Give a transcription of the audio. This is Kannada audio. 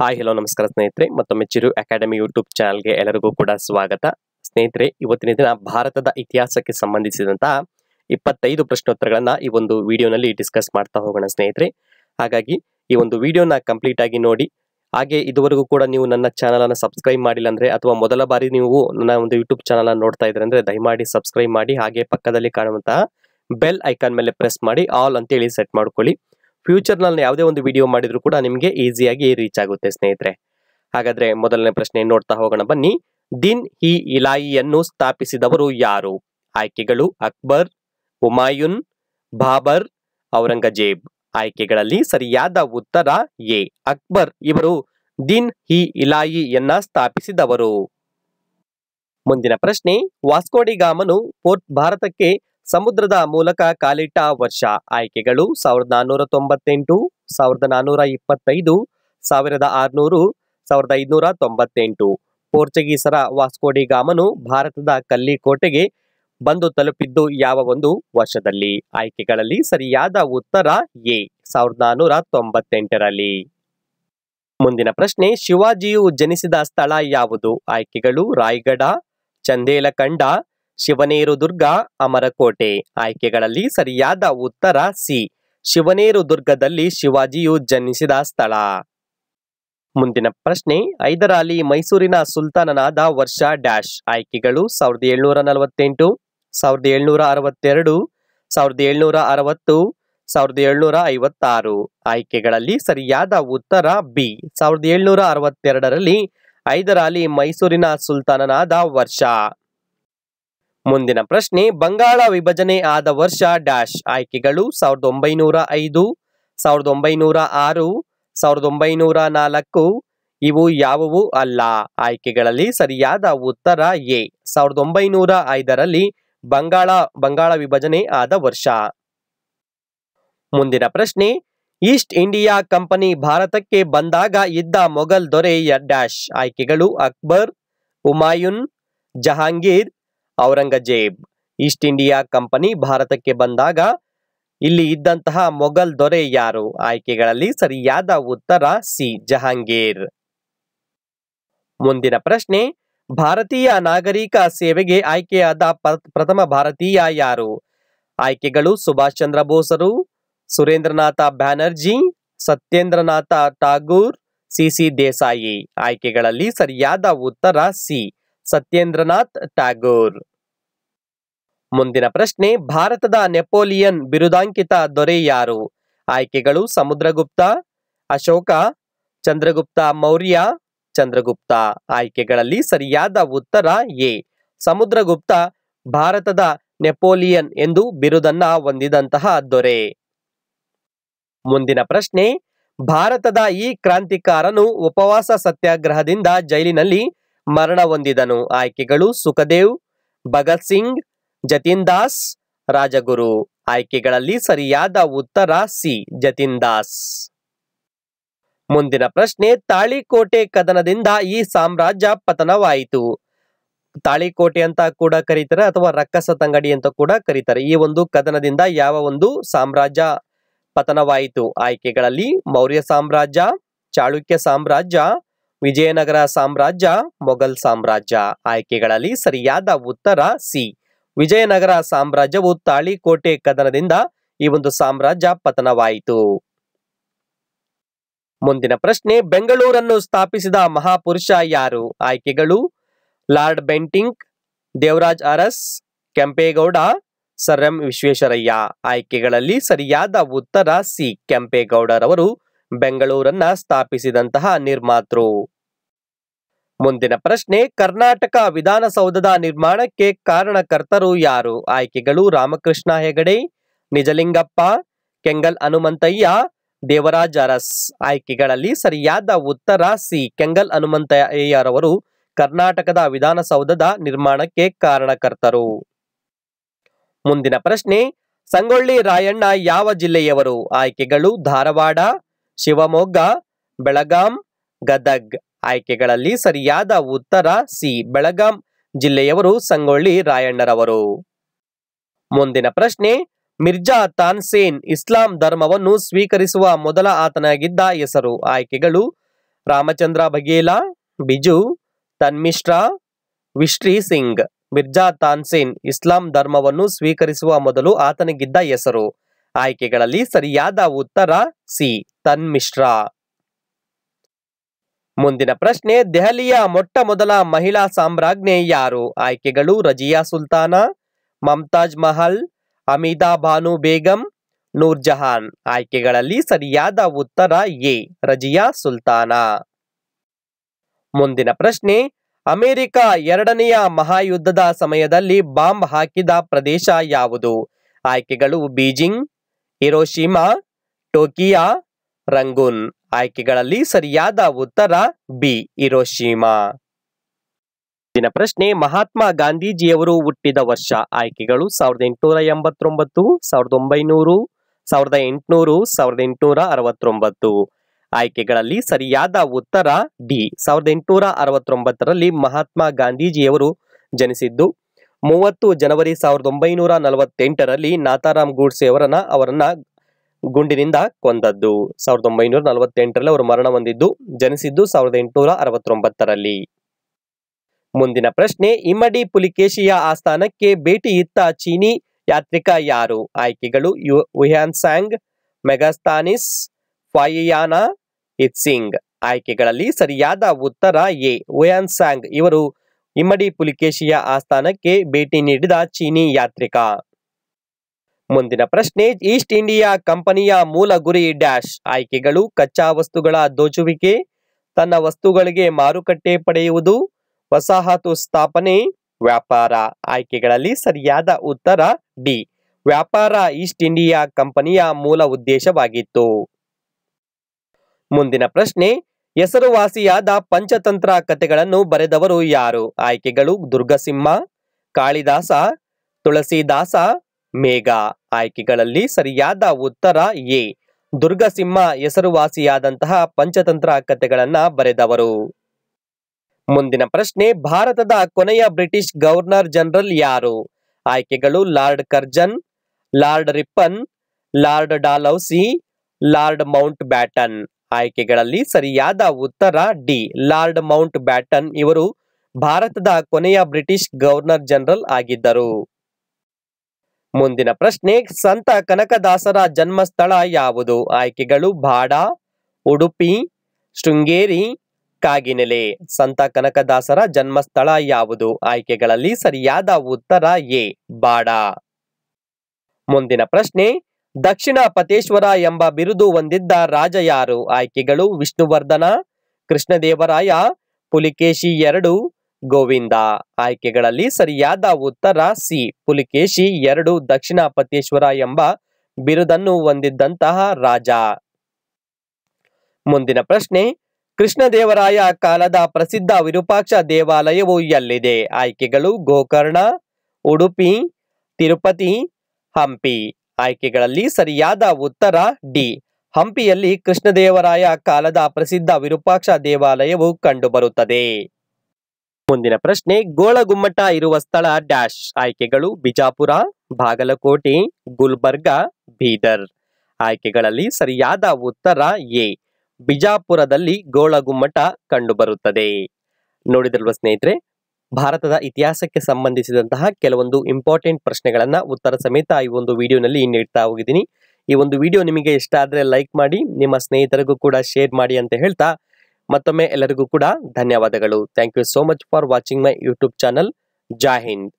ಹಾಯ್ ಹಲೋ ನಮಸ್ಕಾರ ಸ್ನೇಹಿತರೆ ಮತ್ತೊಮ್ಮೆ ಚಿರು ಅಕಾಡೆಮಿ ಯೂಟ್ಯೂಬ್ ಚಾನಲ್ಗೆ ಎಲ್ಲರಿಗೂ ಕೂಡ ಸ್ವಾಗತ ಸ್ನೇಹಿತರೆ ಇವತ್ತಿನ ದಿನ ಭಾರತದ ಇತಿಹಾಸಕ್ಕೆ ಸಂಬಂಧಿಸಿದಂತಹ ಇಪ್ಪತ್ತೈದು ಪ್ರಶ್ನೋತ್ತರಗಳನ್ನು ಈ ಒಂದು ವಿಡಿಯೋನಲ್ಲಿ ಡಿಸ್ಕಸ್ ಮಾಡ್ತಾ ಹೋಗೋಣ ಸ್ನೇಹಿತರೆ ಹಾಗಾಗಿ ಈ ಒಂದು ವಿಡಿಯೋನ ಕಂಪ್ಲೀಟ್ ಆಗಿ ನೋಡಿ ಹಾಗೆ ಇದುವರೆಗೂ ಕೂಡ ನೀವು ನನ್ನ ಚಾನಲನ್ನು ಸಬ್ಸ್ಕ್ರೈಬ್ ಮಾಡಿಲ್ಲ ಅಂದ್ರೆ ಅಥವಾ ಮೊದಲ ಬಾರಿ ನೀವು ನನ್ನ ಒಂದು ಯೂಟ್ಯೂಬ್ ಅನ್ನ ನೋಡ್ತಾ ಇದ್ರೆ ಅಂದ್ರೆ ದಯಮಾಡಿ ಸಬ್ಸ್ಕ್ರೈಬ್ ಮಾಡಿ ಹಾಗೆ ಪಕ್ಕದಲ್ಲಿ ಕಾಣುವಂತಹ ಬೆಲ್ ಐಕಾನ್ ಮೇಲೆ ಪ್ರೆಸ್ ಮಾಡಿ ಆಲ್ ಅಂತೇಳಿ ಸೆಟ್ ಮಾಡ್ಕೊಳ್ಳಿ ಫ್ಯೂಚರ್ ನಲ್ಲಿ ಯಾವುದೇ ಒಂದು ವಿಡಿಯೋ ಮಾಡಿದ್ರು ಕೂಡ ನಿಮಗೆ ಈಸಿಯಾಗಿ ರೀಚ್ ಆಗುತ್ತೆ ಸ್ನೇಹಿತರೆ ಹಾಗಾದ್ರೆ ಮೊದಲನೇ ಪ್ರಶ್ನೆ ನೋಡ್ತಾ ಹೋಗೋಣ ಬನ್ನಿ ದಿನ್ ಹಿ ಇಲಾಯಿಯನ್ನು ಸ್ಥಾಪಿಸಿದವರು ಯಾರು ಆಯ್ಕೆಗಳು ಅಕ್ಬರ್ ಹುಮಾಯುನ್ ಬಾಬರ್ ಔರಂಗಜೇಬ್ ಆಯ್ಕೆಗಳಲ್ಲಿ ಸರಿಯಾದ ಉತ್ತರ ಎ ಅಕ್ಬರ್ ಇವರು ದಿನ್ ಹಿ ಇಲಾಯಿಯನ್ನ ಸ್ಥಾಪಿಸಿದವರು ಮುಂದಿನ ಪ್ರಶ್ನೆ ವಾಸ್ಕೋಡಿಗಾಮನು ಪೋರ್ಟ್ ಭಾರತಕ್ಕೆ ಸಮುದ್ರದ ಮೂಲಕ ಕಾಲಿಟ್ಟ ವರ್ಷ ಆಯ್ಕೆಗಳು ಸಾವಿರದ ನಾನ್ನೂರ ತೊಂಬತ್ತೆಂಟು ಸಾವಿರದ ನಾನ್ನೂರ ಇಪ್ಪತ್ತೈದು ಸಾವಿರದ ಆರುನೂರು ಸಾವಿರದ ಐದುನೂರ ತೊಂಬತ್ತೆಂಟು ಪೋರ್ಚುಗೀಸರ ವಾಸ್ಕೋಡಿ ಗಾಮನು ಭಾರತದ ಕಲ್ಲಿಕೋಟೆಗೆ ಬಂದು ತಲುಪಿದ್ದು ಯಾವ ಒಂದು ವರ್ಷದಲ್ಲಿ ಆಯ್ಕೆಗಳಲ್ಲಿ ಸರಿಯಾದ ಉತ್ತರ ಎ ಸಾವಿರದ ನಾನ್ನೂರ ತೊಂಬತ್ತೆಂಟರಲ್ಲಿ ಮುಂದಿನ ಪ್ರಶ್ನೆ ಶಿವಾಜಿಯು ಜನಿಸಿದ ಸ್ಥಳ ಯಾವುದು ಆಯ್ಕೆಗಳು ರಾಯ್ಗಡ ಚಂದೇಲಕಂಡ ಶಿವನೇರು ದುರ್ಗ ಅಮರಕೋಟೆ ಆಯ್ಕೆಗಳಲ್ಲಿ ಸರಿಯಾದ ಉತ್ತರ ಸಿ ಶಿವನೇರು ದುರ್ಗದಲ್ಲಿ ಶಿವಾಜಿಯು ಜನಿಸಿದ ಸ್ಥಳ ಮುಂದಿನ ಪ್ರಶ್ನೆ ಐದರಲ್ಲಿ ಮೈಸೂರಿನ ಸುಲ್ತಾನನಾದ ವರ್ಷ ಡ್ಯಾಶ್ ಆಯ್ಕೆಗಳು ಸಾವಿರದ ಏಳ್ನೂರ ನಲವತ್ತೆಂಟು ಸಾವಿರದ ಏಳ್ನೂರ ಅರವತ್ತೆರಡು ಸಾವಿರದ ಏಳ್ನೂರ ಅರವತ್ತು ಸಾವಿರದ ಏಳ್ನೂರ ಐವತ್ತಾರು ಆಯ್ಕೆಗಳಲ್ಲಿ ಸರಿಯಾದ ಉತ್ತರ ಬಿ ಸಾವಿರದ ಏಳ್ನೂರ ಅರವತ್ತೆರಡರಲ್ಲಿ ಐದರಾಲಿ ಮೈಸೂರಿನ ಸುಲ್ತಾನನಾದ ವರ್ಷ ಮುಂದಿನ ಪ್ರಶ್ನೆ ಬಂಗಾಳ ವಿಭಜನೆ ಆದ ವರ್ಷ ಡ್ಯಾಶ್ ಆಯ್ಕೆಗಳು ಸಾವಿರದ ಒಂಬೈನೂರ ಐದು ಸಾವಿರದ ಒಂಬೈನೂರ ಆರು ಸಾವಿರದ ಒಂಬೈನೂರ ನಾಲ್ಕು ಇವು ಯಾವುವು ಅಲ್ಲ ಆಯ್ಕೆಗಳಲ್ಲಿ ಸರಿಯಾದ ಉತ್ತರ ಎ ಸಾವಿರದ ಒಂಬೈನೂರ ಐದರಲ್ಲಿ ಬಂಗಾಳ ಬಂಗಾಳ ವಿಭಜನೆ ಆದ ವರ್ಷ ಮುಂದಿನ ಪ್ರಶ್ನೆ ಈಸ್ಟ್ ಇಂಡಿಯಾ ಕಂಪನಿ ಭಾರತಕ್ಕೆ ಬಂದಾಗ ಇದ್ದ ಮೊಘಲ್ ದೊರೆ ಡ್ಯಾಶ್ ಆಯ್ಕೆಗಳು Akbar Humayun Jahangir Aurangzeb East India Company ಭಾರತಕ್ಕೆ ಬಂದಾಗ ಇಲ್ಲಿ ಇದ್ದಂತಹ ಮೊಘಲ್ ದೊರೆ ಯಾರು ಆಯ್ಕೆಗಳಲ್ಲಿ ಸರಿಯಾದ ಉತ್ತರ ಸಿ ಜಹಾಂಗೀರ್ ಮುಂದಿನ ಪ್ರಶ್ನೆ ಭಾರತೀಯ ನಾಗರಿಕ ಸೇವೆಗೆ ಆಯ್ಕೆಯಾದ ಪ್ರಥಮ ಭಾರತೀಯ ಯಾರು ಆಯ್ಕೆಗಳು ಸುಭಾಷ್ ಚಂದ್ರ ಬೋಸರು ಸುರೇಂದ್ರನಾಥ ಬ್ಯಾನರ್ಜಿ ಸತ್ಯೇಂದ್ರನಾಥ ಟಾಗೂರ್ ಸಿ ಸಿ ದೇಸಾಯಿ ಆಯ್ಕೆಗಳಲ್ಲಿ ಸರಿಯಾದ ಉತ್ತರ ಸಿ ಸತ್ಯೇಂದ್ರನಾಥ್ ಟ್ಯಾಗೋರ್ ಮುಂದಿನ ಪ್ರಶ್ನೆ ಭಾರತದ ನೆಪೋಲಿಯನ್ ಬಿರುದಾಂಕಿತ ದೊರೆ ಯಾರು ಆಯ್ಕೆಗಳು ಸಮುದ್ರಗುಪ್ತ ಅಶೋಕ ಚಂದ್ರಗುಪ್ತ ಮೌರ್ಯ ಚಂದ್ರಗುಪ್ತ ಆಯ್ಕೆಗಳಲ್ಲಿ ಸರಿಯಾದ ಉತ್ತರ ಎ ಸಮುದ್ರಗುಪ್ತ ಭಾರತದ ನೆಪೋಲಿಯನ್ ಎಂದು ಬಿರುದನ್ನ ಹೊಂದಿದಂತಹ ದೊರೆ ಮುಂದಿನ ಪ್ರಶ್ನೆ ಭಾರತದ ಈ ಕ್ರಾಂತಿಕಾರನು ಉಪವಾಸ ಸತ್ಯಾಗ್ರಹದಿಂದ ಜೈಲಿನಲ್ಲಿ ಮರಣ ಹೊಂದಿದನು ಆಯ್ಕೆಗಳು ಸುಖದೇವ್ ಭಗತ್ ಸಿಂಗ್ ಜತೀನ್ ದಾಸ್ ರಾಜಗುರು ಆಯ್ಕೆಗಳಲ್ಲಿ ಸರಿಯಾದ ಉತ್ತರ ಸಿ ಜತೀನ್ ದಾಸ್ ಮುಂದಿನ ಪ್ರಶ್ನೆ ತಾಳಿಕೋಟೆ ಕದನದಿಂದ ಈ ಸಾಮ್ರಾಜ್ಯ ಪತನವಾಯಿತು ತಾಳಿಕೋಟೆ ಅಂತ ಕೂಡ ಕರೀತಾರೆ ಅಥವಾ ರಕ್ಕಸ ತಂಗಡಿ ಅಂತ ಕೂಡ ಕರೀತಾರೆ ಈ ಒಂದು ಕದನದಿಂದ ಯಾವ ಒಂದು ಸಾಮ್ರಾಜ್ಯ ಪತನವಾಯಿತು ಆಯ್ಕೆಗಳಲ್ಲಿ ಮೌರ್ಯ ಸಾಮ್ರಾಜ್ಯ ಚಾಳುಕ್ಯ ಸಾಮ್ರಾಜ್ಯ ವಿಜಯನಗರ ಸಾಮ್ರಾಜ್ಯ ಮೊಘಲ್ ಸಾಮ್ರಾಜ್ಯ ಆಯ್ಕೆಗಳಲ್ಲಿ ಸರಿಯಾದ ಉತ್ತರ ಸಿ ವಿಜಯನಗರ ಸಾಮ್ರಾಜ್ಯವು ತಾಳಿಕೋಟೆ ಕದನದಿಂದ ಈ ಒಂದು ಸಾಮ್ರಾಜ್ಯ ಪತನವಾಯಿತು ಮುಂದಿನ ಪ್ರಶ್ನೆ ಬೆಂಗಳೂರನ್ನು ಸ್ಥಾಪಿಸಿದ ಮಹಾಪುರುಷ ಯಾರು ಆಯ್ಕೆಗಳು Lord Bentinck Devaraj Urs Kempegowda sir M Visvesvaraya ಆಯ್ಕೆಗಳಲ್ಲಿ ಸರಿಯಾದ ಉತ್ತರ ಸಿ ಕೆಂಪೇಗೌಡರವರು ಬೆಂಗಳೂರನ್ನ ಸ್ಥಾಪಿಸಿದಂತಹ ನಿರ್ಮಾತೃ ಮುಂದಿನ ಪ್ರಶ್ನೆ ಕರ್ನಾಟಕ ವಿಧಾನಸೌಧದ ನಿರ್ಮಾಣಕ್ಕೆ ಕಾರಣಕರ್ತರು ಯಾರು ಆಯ್ಕೆಗಳು ರಾಮಕೃಷ್ಣ ಹೆಗಡೆ ನಿಜಲಿಂಗಪ್ಪ ಕೆಂಗಲ್ ಹನುಮಂತಯ್ಯ ದೇವರಾಜ ಅರಸ್ ಆಯ್ಕೆಗಳಲ್ಲಿ ಸರಿಯಾದ ಉತ್ತರ ಸಿ ಕೆಂಗಲ್ ಹನುಮಂತಯ್ಯರವರು ಕರ್ನಾಟಕದ ವಿಧಾನಸೌಧದ ನಿರ್ಮಾಣಕ್ಕೆ ಕಾರಣಕರ್ತರು ಮುಂದಿನ ಪ್ರಶ್ನೆ ಸಂಗೊಳ್ಳಿ ರಾಯಣ್ಣ ಯಾವ ಜಿಲ್ಲೆಯವರು ಆಯ್ಕೆಗಳು ಧಾರವಾಡ ಶಿವಮೊಗ್ಗ ಬೆಳಗಾಂ ಗದಗ್ ಆಯ್ಕೆಗಳಲ್ಲಿ ಸರಿಯಾದ ಉತ್ತರ ಸಿ ಬೆಳಗಾಂ ಜಿಲ್ಲೆಯವರು ಸಂಗೊಳ್ಳಿ ರಾಯಣ್ಣರವರು ಮುಂದಿನ ಪ್ರಶ್ನೆ ಮಿರ್ಜಾ ತಾನ್ಸೇನ್ ಇಸ್ಲಾಂ ಧರ್ಮವನ್ನು ಸ್ವೀಕರಿಸುವ ಮೊದಲ ಆತನಾಗಿದ್ದ ಹೆಸರು ಆಯ್ಕೆಗಳು ರಾಮಚಂದ್ರ ಬಗೇಲ ಬಿಜು ತನ್ಮಿಶ್ರಾ ವಿಶ್ರೀ ಸಿಂಗ್ ಮಿರ್ಜಾ ತಾನ್ಸೇನ್ ಇಸ್ಲಾಂ ಧರ್ಮವನ್ನು ಸ್ವೀಕರಿಸುವ ಮೊದಲು ಆತನಿಗಿದ್ದ ಹೆಸರು ಆಯ್ಕೆಗಳಲ್ಲಿ ಸರಿಯಾದ ಉತ್ತರ ಸಿ ತನ್ಮಿಶ್ರಾ ಮುಂದಿನ ಪ್ರಶ್ನೆ ದೆಹಲಿಯ ಮೊಟ್ಟ ಮೊದಲ ಮಹಿಳಾ ಸಾಮ್ರಾಜ್ಞೆ ಯಾರು ಆಯ್ಕೆಗಳು ರಜಿಯಾ ಸುಲ್ತಾನ ಮಮತಾಜ್ ಮಹಲ್ ಅಮೀದಾ ಭಾನು ಬೇಗಂ ನೂರ್ ಜಹಾನ್ ಆಯ್ಕೆಗಳಲ್ಲಿ ಸರಿಯಾದ ಉತ್ತರ ಎ ರಜಿಯಾ ಸುಲ್ತಾನ ಮುಂದಿನ ಪ್ರಶ್ನೆ ಅಮೆರಿಕ ಎರಡನೆಯ ಮಹಾಯುದ್ಧದ ಸಮಯದಲ್ಲಿ ಬಾಂಬ್ ಹಾಕಿದ ಪ್ರದೇಶ ಯಾವುದು ಆಯ್ಕೆಗಳು ಬೀಜಿಂಗ್ ಇರೋಶಿಮಾ ಟೋಕಿಯಾ ರಂಗೂನ್ ಆಯ್ಕೆಗಳಲ್ಲಿ ಸರಿಯಾದ ಉತ್ತರ ಬಿ ಇರೋಶೀಮಾ ದಿನ ಪ್ರಶ್ನೆ ಮಹಾತ್ಮ ಗಾಂಧೀಜಿಯವರು ಹುಟ್ಟಿದ ವರ್ಷ ಆಯ್ಕೆಗಳು ಸಾವಿರದ ಎಂಟುನೂರ ಎಂಬತ್ತೊಂಬತ್ತು ಸಾವಿರದ ಒಂಬೈನೂರು ಸಾವಿರದ ಎಂಟುನೂರು ಸಾವಿರದ ಎಂಟುನೂರ ಅರವತ್ತೊಂಬತ್ತು ಆಯ್ಕೆಗಳಲ್ಲಿ ಸರಿಯಾದ ಉತ್ತರ ಡಿ ಸಾವಿರದ ಎಂಟುನೂರ ಅರವತ್ತೊಂಬತ್ತರಲ್ಲಿ ಮಹಾತ್ಮ ಗಾಂಧೀಜಿಯವರು ಜನಿಸಿದ್ದು ಮೂವತ್ತು ಜನವರಿ ಸಾವಿರದ ಒಂಬೈನೂರ ನಲವತ್ತೆಂಟರಲ್ಲಿ ನಾತಾರಾಮ್ ಗೂಡ್ಸೆ ಅವರನ್ನ ಅವರನ್ನ ಗುಂಡಿನಿಂದ ಕೊಂದದ್ದು ಸಾವಿರದ ಒಂಬೈನೂರ ನಲವತ್ತೆಂಟರಲ್ಲಿ ಅವರು ಮರಣ ಹೊಂದಿದ್ದು ಜನಿಸಿದ್ದು ಸಾವಿರದ ಎಂಟುನೂರ ಅರವತ್ತೊಂಬತ್ತರಲ್ಲಿ ಮುಂದಿನ ಪ್ರಶ್ನೆ ಇಮ್ಮಡಿ ಪುಲಿಕೇಶಿಯ ಆಸ್ಥಾನಕ್ಕೆ ಭೇಟಿ ಇತ್ತ ಚೀನಿ ಯಾತ್ರಿಕ ಯಾರು ಆಯ್ಕೆಗಳು ಯು ವುಹ್ಯಾನ್ಸ್ಯಾಂಗ್ ಮೆಗಾಸ್ತಾನಿಸ್ ಫಾಯಿಯಾನಾ ಇತ್ಸಿಂಗ್ ಆಯ್ಕೆಗಳಲ್ಲಿ ಸರಿಯಾದ ಉತ್ತರ ಎ ವುಹ್ಯಾನ್ಸ್ಯಾಂಗ್ ಇವರು ಇಮ್ಮಡಿ ಪುಲಿಕೇಶಿಯ ಆಸ್ಥಾನಕ್ಕೆ ಭೇಟಿ ನೀಡಿದ ಚೀನಿ ಯಾತ್ರಿಕ ಮುಂದಿನ ಪ್ರಶ್ನೆ ಈಸ್ಟ್ ಇಂಡಿಯಾ ಕಂಪನಿಯ ಮೂಲ ಗುರಿ ಡ್ಯಾಶ್ ಆಯ್ಕೆಗಳು ಕಚ್ಚಾ ವಸ್ತುಗಳ ದೋಚುವಿಕೆ ತನ್ನ ವಸ್ತುಗಳಿಗೆ ಮಾರುಕಟ್ಟೆ ಪಡೆಯುವುದು ವಸಾಹತು ಸ್ಥಾಪನೆ ವ್ಯಾಪಾರ ಆಯ್ಕೆಗಳಲ್ಲಿ ಸರಿಯಾದ ಉತ್ತರ ಡಿ ವ್ಯಾಪಾರ ಈಸ್ಟ್ ಇಂಡಿಯಾ ಕಂಪನಿಯ ಮೂಲ ಉದ್ದೇಶವಾಗಿತ್ತು ಮುಂದಿನ ಪ್ರಶ್ನೆ ಹೆಸರುವಾಸಿಯಾದ ಪಂಚತಂತ್ರ ಕಥೆಗಳನ್ನು ಬರೆದವರು ಯಾರು ಆಯ್ಕೆಗಳು ದುರ್ಗಸಿಂಹ ಕಾಳಿದಾಸ ತುಳಸಿದಾಸ ಮೇಘ ಆಯ್ಕೆಗಳಲ್ಲಿ ಸರಿಯಾದ ಉತ್ತರ ಎ ದುರ್ಗಸಿಂಹ ಹೆಸರುವಾಸಿಯಾದಂತಹ ಪಂಚತಂತ್ರ ಕಥೆಗಳನ್ನ ಬರೆದವರು ಮುಂದಿನ ಪ್ರಶ್ನೆ ಭಾರತದ ಕೊನೆಯ ಬ್ರಿಟಿಷ್ ಗವರ್ನರ್ ಜನರಲ್ ಯಾರು ಆಯ್ಕೆಗಳು Lord Curzon Lord Ripon Lord Dalhousie Lord Mountbatten ಆಯ್ಕೆಗಳಲ್ಲಿ ಸರಿಯಾದ ಉತ್ತರ ಡಿ ಲಾರ್ಡ್ ಮೌಂಟ್ ಬ್ಯಾಟನ್ ಇವರು ಭಾರತದ ಕೊನೆಯ ಬ್ರಿಟಿಷ್ ಗವರ್ನರ್ ಜನರಲ್ ಆಗಿದ್ದರು ಮುಂದಿನ ಪ್ರಶ್ನೆ ಸಂತ ಕನಕದಾಸರ ಜನ್ಮಸ್ಥಳ ಯಾವುದು ಆಯ್ಕೆಗಳು ಬಾಡ ಉಡುಪಿ ಶೃಂಗೇರಿ ಕಾಗಿನೆಲೆ ಸಂತ ಕನಕದಾಸರ ಜನ್ಮಸ್ಥಳ ಯಾವುದು ಆಯ್ಕೆಗಳಲ್ಲಿ ಸರಿಯಾದ ಉತ್ತರ ಎ ಬಾಡ ಮುಂದಿನ ಪ್ರಶ್ನೆ ದಕ್ಷಿಣ ಪತೇಶ್ವರ ಎಂಬ ಬಿರುದು ಹೊಂದಿದ್ದ ರಾಜ ಯಾರು ಆಯ್ಕೆಗಳು ವಿಷ್ಣುವರ್ಧನ ಕೃಷ್ಣದೇವರಾಯ ಪುಲಿಕೇಶಿ ಎರಡು ಗೋವಿಂದ ಆಯ್ಕೆಗಳಲ್ಲಿ ಸರಿಯಾದ ಉತ್ತರ ಸಿ ಪುಲಿಕೇಶಿ ಎರಡು ದಕ್ಷಿಣ ಪತೇಶ್ವರ ಎಂಬ ಬಿರುದನ್ನು ಹೊಂದಿದ್ದಂತಹ ರಾಜ ಮುಂದಿನ ಪ್ರಶ್ನೆ ಕೃಷ್ಣದೇವರಾಯ ಕಾಲದ ಪ್ರಸಿದ್ಧ ವಿರೂಪಾಕ್ಷ ದೇವಾಲಯವು ಎಲ್ಲಿದೆ ಆಯ್ಕೆಗಳು ಗೋಕರ್ಣ ಉಡುಪಿ ತಿರುಪತಿ ಹಂಪಿ ಆಯ್ಕೆಗಳಲ್ಲಿ ಸರಿಯಾದ ಉತ್ತರ ಡಿ ಹಂಪಿಯಲ್ಲಿ ಕೃಷ್ಣದೇವರಾಯ ಕಾಲದ ಪ್ರಸಿದ್ಧ ವಿರೂಪಾಕ್ಷ ದೇವಾಲಯವು ಕಂಡುಬರುತ್ತದೆ ಮುಂದಿನ ಪ್ರಶ್ನೆ ಗೋಳಗುಮ್ಮಟ ಇರುವ ಸ್ಥಳ ಡ್ಯಾಶ್ ಆಯ್ಕೆಗಳು ಬಿಜಾಪುರ ಬಾಗಲಕೋಟೆ ಗುಲ್ಬರ್ಗ ಬೀದರ್ ಆಯ್ಕೆಗಳಲ್ಲಿ ಸರಿಯಾದ ಉತ್ತರ ಎ ಬಿಜಾಪುರದಲ್ಲಿ ಗೋಳಗುಮ್ಮಟ ಕಂಡುಬರುತ್ತದೆ ನೋಡಿದಲ್ವ ಸ್ನೇಹಿತರೆ ಭಾರತದ ಇತಿಹಾಸಕ್ಕೆ ಸಂಬಂಧಿಸಿದಂತಹ ಕೆಲವೊಂದು ಇಂಪಾರ್ಟೆಂಟ್ ಪ್ರಶ್ನೆಗಳನ್ನ ಉತ್ತರ ಸಮೇತ ಈ ಒಂದು ವಿಡಿಯೋನಲ್ಲಿ ನೀಡ್ತಾ ಹೋಗಿದ್ದೀನಿ ಈ ಒಂದು ವಿಡಿಯೋ ನಿಮಗೆ ಇಷ್ಟ ಆದರೆ ಲೈಕ್ ಮಾಡಿ ನಿಮ್ಮ ಸ್ನೇಹಿತರಿಗೂ ಕೂಡ ಶೇರ್ ಮಾಡಿ ಅಂತ ಹೇಳ್ತಾ ಮತ್ತೊಮ್ಮೆ ಎಲ್ಲರಿಗೂ ಕೂಡ ಧನ್ಯವಾದಗಳು thank you so much for watching my YouTube channel Jai Hind